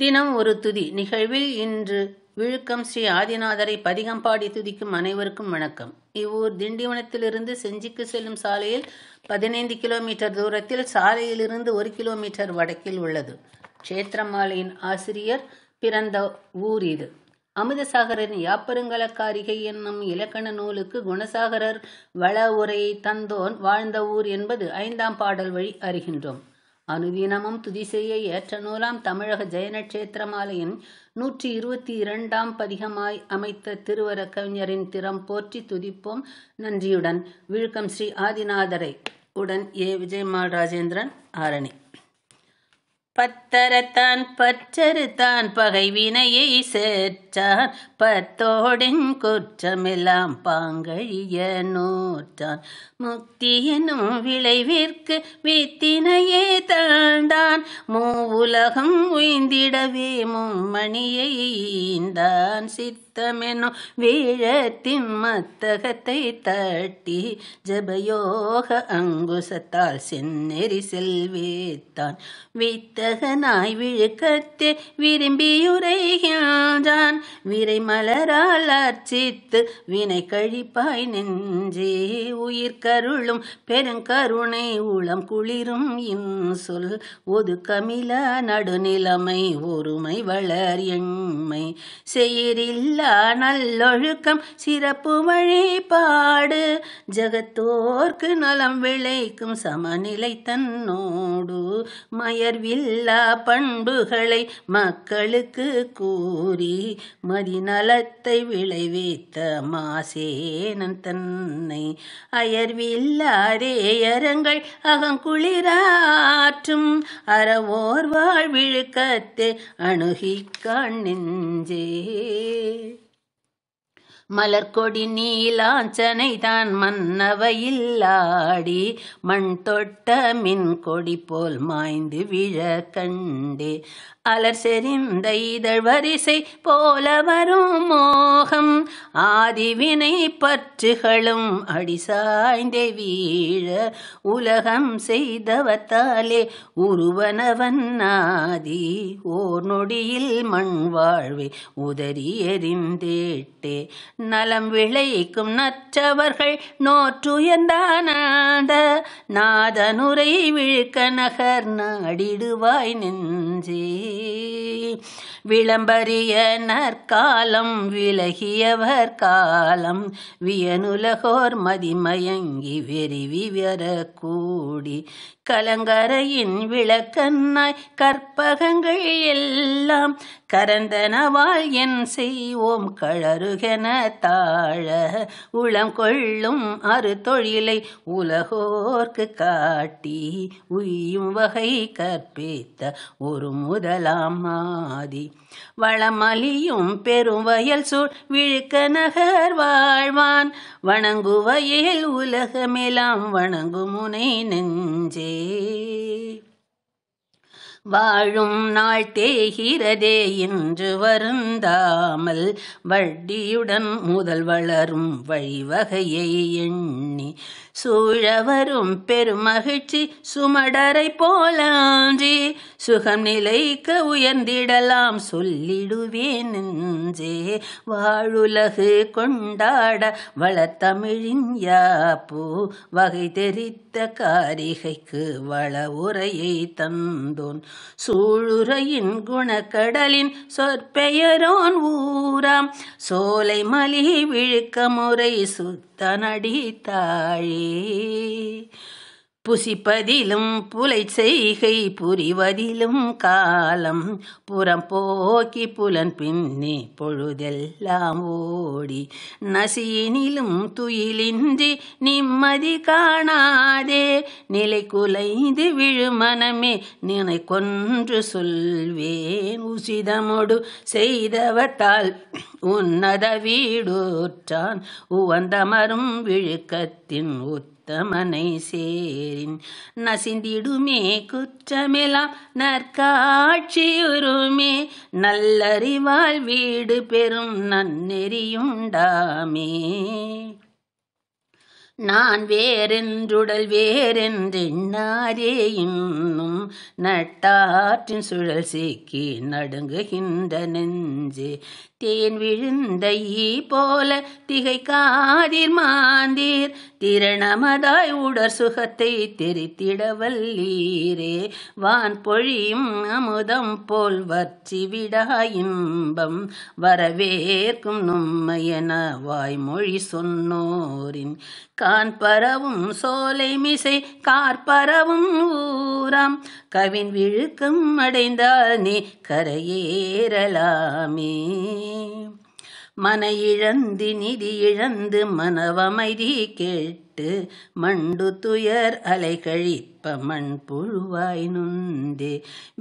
தினம் ஒரு துதி நிகழ்வில் இன்று விழுக்கம் ஸ்ரீ ஆதிநாதரை பதிகம்பாடி துதிக்கும் அனைவருக்கும் வணக்கம் இவ்வூர் திண்டிவனத்திலிருந்து செஞ்சிக்கு செல்லும் சாலையில் பதினைந்து கிலோமீட்டர் தூரத்தில் சாலையிலிருந்து ஒரு கிலோமீட்டர் வடக்கில் உள்ளது கேத்திரமாலையின் ஆசிரியர் பிறந்த ஊர் இது அமிர்தசாகரின் யாப்பருங்கலக்காரிகை என்னும் இலக்கண நூலுக்கு குணசாகரர் வள உரை தந்தோன் வாழ்ந்த ஊர் என்பது ஐந்தாம் பாடல் வழி அறிகின்றோம் அனுதினமும் துதி செய்ய ஏற்ற நூலாம் தமிழக ஜெயனக்ஷேத்திரமாலையின் நூற்றி இருபத்தி இரண்டாம் பதிகமாய் அமைத்த திருவர கவிஞரின் திறம் போற்றி துதிப்போம் நன்றியுடன் விழுக்கம் ஸ்ரீ ஆதிநாதரை உடன் ஏ விஜயமால் ராஜேந்திரன் ஆரணி பத்தரத்தான் பற்றறுத்தான் பகை வினையை சேர்ச்சான் பத்தோடென் குற்றமெல்லாம் பாங்கழிய நூற்றான் முக்தி எனும் விளைவிற்கு வித்தினையே தாண்டான் மூவுலகம் உயிந்திடவே மும்மணியை ஈந்தான் சித்த மத்தமெனோ வீழத்தின் மத்தகத்தை தட்டி ஜபயோக அங்குசத்தால் செந்நெறி செல்வேத்தான் வித்தகனாய் விழுக்கத்தே விரும்பியுரைகின்றான் விரை மலரால் அர்ச்சித்து வினை கழிப்பாய் நெஞ்சே உயிர்கருளும் பெருங்கருணை உளம் குளிரும் இன்சொல் ஒது கமில நடுநிலமை ஒருமை வளர் எண்மை செயிரில்லா நல்லொழுக்கம் சிறப்பு வழிபாடு ஜகத்தோர்க்கு நலம் விளைக்கும் சமநிலை தன்னோடு மயர்வில்லா பண்புகளை மக்களுக்கு கூறி மதிநலத்தை விளைவித்த மாசேனன் தன்னை அயர்வில்லாரேயரங்கள் அகங்குளிராற்றும் அறவோர் வாழ்விழுக்கத்தை அணுகிக்கான் நெஞ்சே மலர்கொடி நீலாஞ்சனை தான் மன்னவையில்லாடி மண் தொட்ட மின் கொடி போல் மாய்ந்து விழ கண்டே அலர் செறிந்த இதழ் வரிசை போல வரும் மோகம் ஆதிவினை பற்றுகளும் அடிசாய்ந்தே வீழ உலகம் செய்தவத்தாலே உருவனவன் ஆதி ஓர் நொடியில் மண் வாழ்வை உதறி எறிந்தேட்டே நலம் விளைக்கும் நற்றவர்கள் நோற்றுயர்ந்தானாண்ட நாதனுரை விழுக்க நகர் நாடிடுவாய் நெஞ்சே விளம்பரிய நற்காலம் விலகியவர் காலம் வியனுலகோர் மதிமயங்கி வெறிவி வரக்கூடி கலங்கரையின் விளக்கன்னாய் கற்பகங்கள் எல்லாம் கரந்தனவால் என் செய்வோம் கழருகன தாழ உளம் கொள்ளும் அறு தொழிலை உலகோர்க்கு உனக்கு காட்டி உயும் வகை கற்பித்த ஒரு முதலாம் ஆதி வளமலியும் பெருவயல் சூழ் விழுக்க நகர் வாழ்வான் வணங்குவயில் உலகமெல்லாம் வணங்கும் முனை நெஞ்சே வாழும் நாள் தேகிறதே என்று வருந்தாமல் வட்டியுடன் முதல் வளரும் வழிவகையை எண்ணி சூழ வரும் பெருமகிழ்ச்சி சுமடரை போலாஞ்சி சுகம் நிலைக்க உயர்ந்திடலாம் சொல்லிடுவேன் நெஞ்சே வாழுலகு கொண்டாட வளத்தமிழின் யாப்பு வகை தெரித்த காரிகைக்கு வள உரையை தந்தோன் சூளுரையின் குணக்கடலின் சொற்பெயரோன் ஊராம் சோலை மலி விழுக்க முறை சுத்த நடித்தாழே புசிப்பதிலும் புலை செய்கை புரிவதிலும் காலம் புறம் போக்கி புலன் பின்னி பொழுதெல்லாம் ஓடி நசியினிலும் துயிலின்றி நிம்மதி காணாதே நிலை குலைந்து விழுமனமே நினை கொன்று சொல்வேன் உசிதமொடு செய்தவட்டால் உன்னத வீடுற்றான் உவந்தமரும் விழுக்கத்தின் உத்த உத்தமனை சேரின் நசிந்திடுமே குற்றமெலாம் நற்காட்சியுருமே நல்லறிவால் வீடு பெறும் நன்னெறியுண்டாமே நான் வேறென்றுடல் வேறென்றெண்ணாரே இன்னும் நட்டாற்றின் சுழல் சீக்கி நடுங்குகின்ற நெஞ்சே தேன் விழுந்த ஈ போல திகை காதிர் மாந்தீர் திரணமதாய் உடற் சுகத்தை தெரித்திடவல்லீரே வான் பொழியும் அமுதம் போல் வற்றி விடாயின்பம் வரவேற்கும் நும்மையன வாய்மொழி சொன்னோரின் கான் பரவும் சோலை மிசை கார்பரவும் ஊராம் கவின் விழுக்கம் அடைந்தால் நீ கரையேறலாமே மன இழந்து நிதி இழந்து மனவமைதி கேட்டு மண்டு துயர் அலைகழிப்ப மண் புழுவாய் நுந்து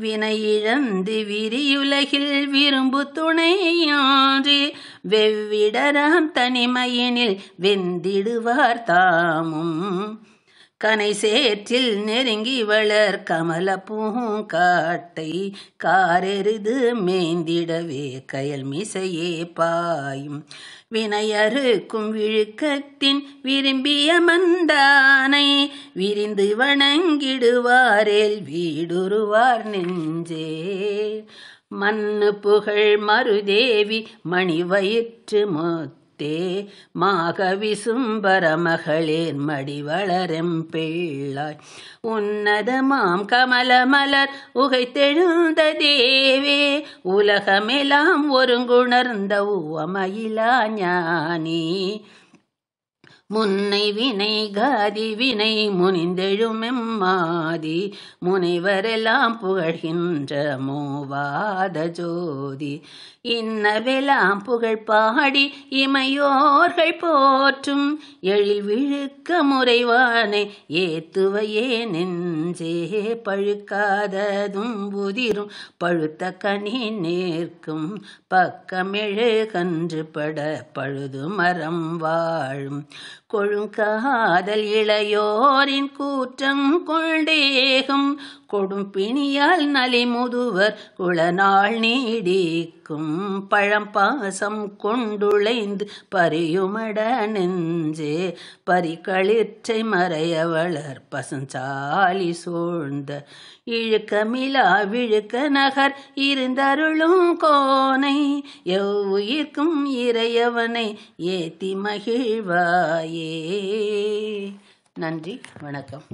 வினை இழந்து விரியுலகில் விரும்பு துணையாறு வெவ்விடராம் தனிமையினில் வெந்திடுவார் தாமும் கனை சேற்றில் நெருங்கி வளர் கமல பூங்காட்டை காரெருது மேந்திடவே கயல் மிசையே பாயும் வினையறுக்கும் விழுக்கத்தின் விரும்பிய மந்தானை விரிந்து வணங்கிடுவாரேல் வீடுருவார் நெஞ்சே மண்ணு புகழ் மருதேவி மணி வயிற்று முத்து முத்தே மாகவிசும்பரமகளேர் மடிவளரம் பிள்ளாய் உன்னதமாம் கமல கமலமலர் உகைத்தெழுந்த தேவே உலகமெல்லாம் ஒருங்குணர்ந்த உவமயிலா ஞானி முன்னை வினை காதி வினை முனிந்தெழுமெம்மாதி முனைவரெல்லாம் புகழ்கின்ற மூவாத ஜோதி இன்னவெல்லாம் புகழ் பாடி இமையோர்கள் போற்றும் எழில் விழுக்க முறைவானை ஏத்துவையே நெஞ்சே பழுக்காததும் புதிரும் பழுத்த கனி நேர்க்கும் பக்கமிழு கன்று பட பழுது மரம் வாழும் கொழுங்காதல் இளையோரின் கூற்றம் கொண்டேகும் கொடும் பிணியால் முதுவர் குளநாள் நீடிக்கும் பழம்பாசம் கொண்டுளைந்து பரியுமட நெஞ்சே மறைய மறையவளர் பசஞ்சாலி சூழ்ந்த இழுக்கமிலா விழுக்க நகர் இருந்தருளும் கோனை எவ்வுயிர்க்கும் இறையவனை ஏத்தி மகிழ்வாய் தாயே நன்றி வணக்கம்